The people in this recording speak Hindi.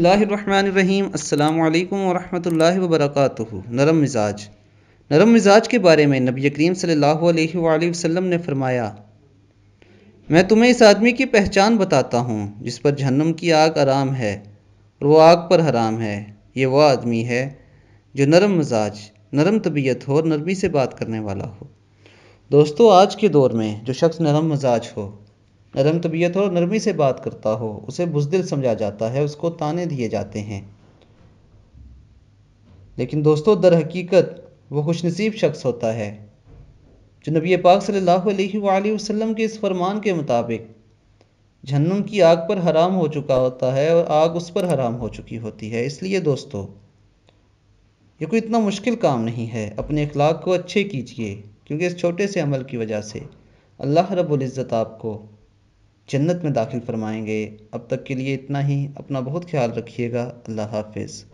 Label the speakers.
Speaker 1: बसमीम् अल्लाम वरहमल वबरक नरम मिजाज नरम मिजाज के बारे में नबी करीम सल्लल्लाहु अलैहि वसल्लम ने फरमाया मैं तुम्हें इस आदमी की पहचान बताता हूँ जिस पर जहन्नम की आग आराम है और वो आग पर हराम है ये वह आदमी है जो नरम मिजाज नरम तबीयत हो और नरमी से बात करने वाला हो दोस्तों आज के दौर में जो शख्स नरम मिजाज हो नरम तबीयत हो और नरमी से बात करता हो उसे बुजदिल समझा जाता है उसको ताने दिए जाते हैं लेकिन दोस्तों दर हकीकत वह खुशनसीब शख्स होता है जो नबी पाक सल्लल्लाहु अलैहि वसल्लम के इस फरमान के मुताबिक जहन्नुम की आग पर हराम हो चुका होता है और आग उस पर हराम हो चुकी होती है इसलिए दोस्तों ये कोई इतना मुश्किल काम नहीं है अपने अखलाक को अच्छे कीजिए क्योंकि इस छोटे से अमल की वजह से अल्लाह रब्ज़त आपको जन्नत में दाखिल फरमाएंगे अब तक के लिए इतना ही अपना बहुत ख्याल रखिएगा अल्लाह हाफिज़